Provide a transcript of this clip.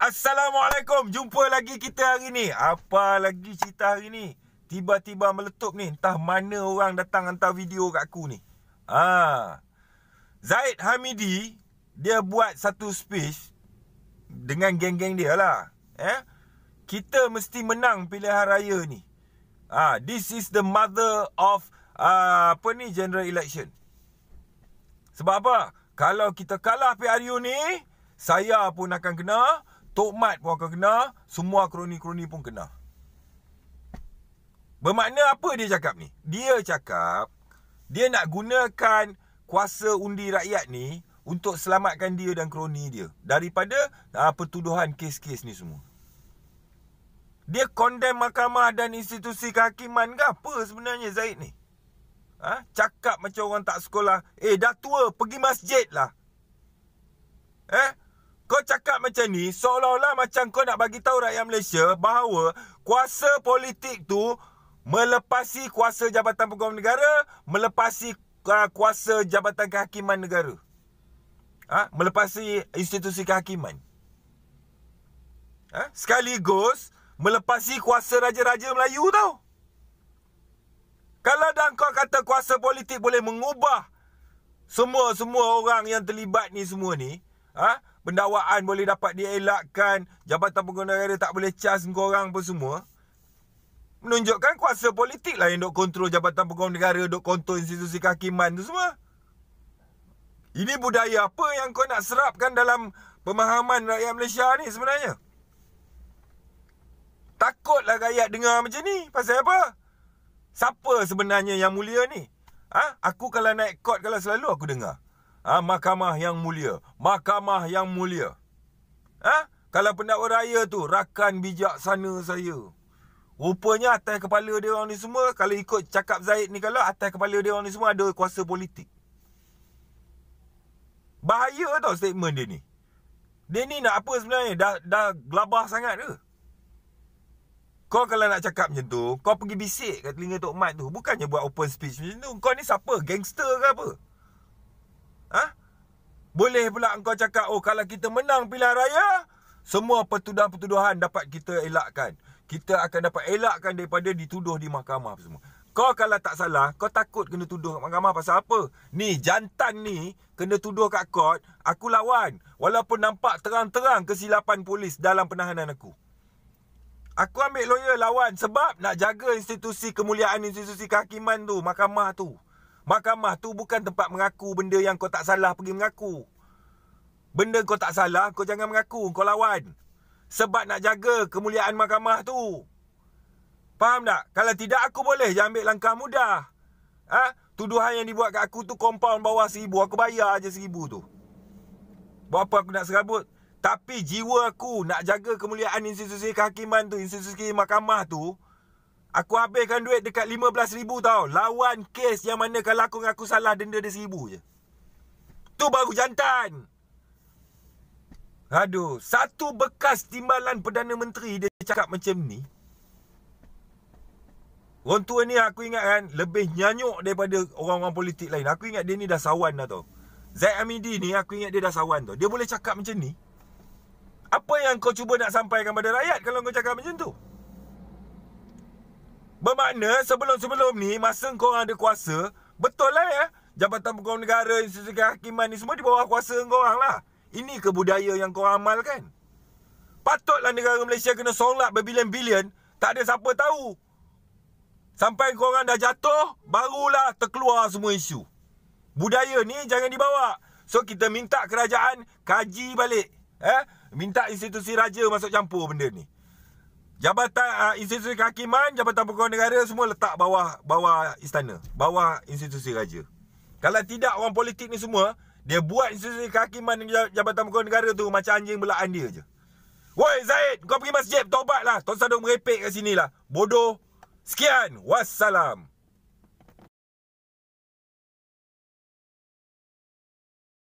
Assalamualaikum. Jumpa lagi kita hari ni. Apa lagi cerita hari ni? Tiba-tiba meletup ni. Entah mana orang datang hantar video kat aku ni. Ha. Zaid Hamidi, dia buat satu speech dengan geng-geng dia lah. Eh? Kita mesti menang pilihan raya ni. Ha. This is the mother of uh, apa ni general election. Sebab apa? Kalau kita kalah PRU ni, saya pun akan kena Tok Mat pun akan kena, semua kroni-kroni pun kena. Bermakna apa dia cakap ni? Dia cakap, dia nak gunakan kuasa undi rakyat ni untuk selamatkan dia dan kroni dia daripada aa, ah, pertuduhan kes-kes ni semua. Dia condemn mahkamah dan institusi kehakiman ke apa sebenarnya Zaid ni? Ha? Cakap macam orang tak sekolah. Eh dah tua pergi masjid lah. Eh? kau cakap macam ni seolah-olah macam kau nak bagi tahu rakyat Malaysia bahawa kuasa politik tu melepasi kuasa Jabatan Pengurusan Negara, melepasi uh, kuasa Jabatan Kehakiman Negara. Ha? Melepasi institusi kehakiman. Ha? Sekaligus melepasi kuasa Raja-Raja Melayu tau. Kalau dan kau kata kuasa politik boleh mengubah semua-semua orang yang terlibat ni semua ni, Ha? Bendawaan boleh dapat dielakkan. Jabatan pengguna negara tak boleh cas korang apa semua. Menunjukkan kuasa politik lah yang duk kontrol jabatan pengguna negara. Duk kontrol institusi kehakiman tu semua. Ini budaya apa yang kau nak serapkan dalam pemahaman rakyat Malaysia ni sebenarnya? Takutlah rakyat dengar macam ni. Pasal apa? Siapa sebenarnya yang mulia ni? Ha? Aku kalau naik kot kalau selalu aku dengar. Ah ha, mahkamah yang mulia, mahkamah yang mulia. Ah ha? kalau pendakwa raya tu rakan bijak sana saya. Rupanya atas kepala dia orang ni semua kalau ikut cakap Zaid ni kalau atas kepala dia orang ni semua ada kuasa politik. Bahaya tau statement dia ni. Dia ni nak apa sebenarnya? Dah dah gelabah sangat ke? Kau kalau nak cakap macam tu, kau pergi bisik kat telinga Tok Mat tu. Bukannya buat open speech macam tu. Kau ni siapa? Gangster ke apa? Ha? Boleh pula engkau cakap, oh kalau kita menang pilihan raya, semua pertuduhan-pertuduhan dapat kita elakkan. Kita akan dapat elakkan daripada dituduh di mahkamah semua. Kau kalau tak salah, kau takut kena tuduh kat mahkamah pasal apa? Ni, jantan ni kena tuduh kat court, aku lawan. Walaupun nampak terang-terang kesilapan polis dalam penahanan aku. Aku ambil lawyer lawan sebab nak jaga institusi kemuliaan institusi kehakiman tu, mahkamah tu. Mahkamah tu bukan tempat mengaku benda yang kau tak salah pergi mengaku. Benda kau tak salah, kau jangan mengaku, kau lawan. Sebab nak jaga kemuliaan mahkamah tu. Faham tak? Kalau tidak, aku boleh je ambil langkah mudah. Ha? Tuduhan yang dibuat kat aku tu compound bawah seribu. Aku bayar aja seribu tu. Buat apa aku nak serabut? Tapi jiwa aku nak jaga kemuliaan institusi kehakiman tu, institusi mahkamah tu, Aku habiskan duit dekat RM15,000 tau. Lawan kes yang mana kalau aku ngaku salah denda dia RM1,000 je. Tu baru jantan. Aduh, satu bekas timbalan Perdana Menteri dia cakap macam ni. Orang tua ni aku ingat kan lebih nyanyuk daripada orang-orang politik lain. Aku ingat dia ni dah sawan dah tau. Zaid Amidi ni aku ingat dia dah sawan tau. Dia boleh cakap macam ni. Apa yang kau cuba nak sampaikan kepada rakyat kalau kau cakap macam tu? Bermakna sebelum-sebelum ni masa kau ada kuasa, betul lah ya. Jabatan Pegawai Negara, Institusi Kehakiman ni semua di bawah kuasa kau orang lah. Ini ke budaya yang kau amalkan? Patutlah negara Malaysia kena solat berbilion-bilion, tak ada siapa tahu. Sampai kau orang dah jatuh, barulah terkeluar semua isu. Budaya ni jangan dibawa. So kita minta kerajaan kaji balik. Eh? Minta institusi raja masuk campur benda ni. Jabatan uh, institusi kehakiman, jabatan pegawai negara semua letak bawah bawah istana, bawah institusi raja. Kalau tidak orang politik ni semua dia buat institusi kehakiman jabatan pegawai negara tu macam anjing belaan dia je. Woi Zaid, kau pergi masjid tobatlah. Tuan sadung merepek kat sinilah. Bodoh. Sekian. Wassalam.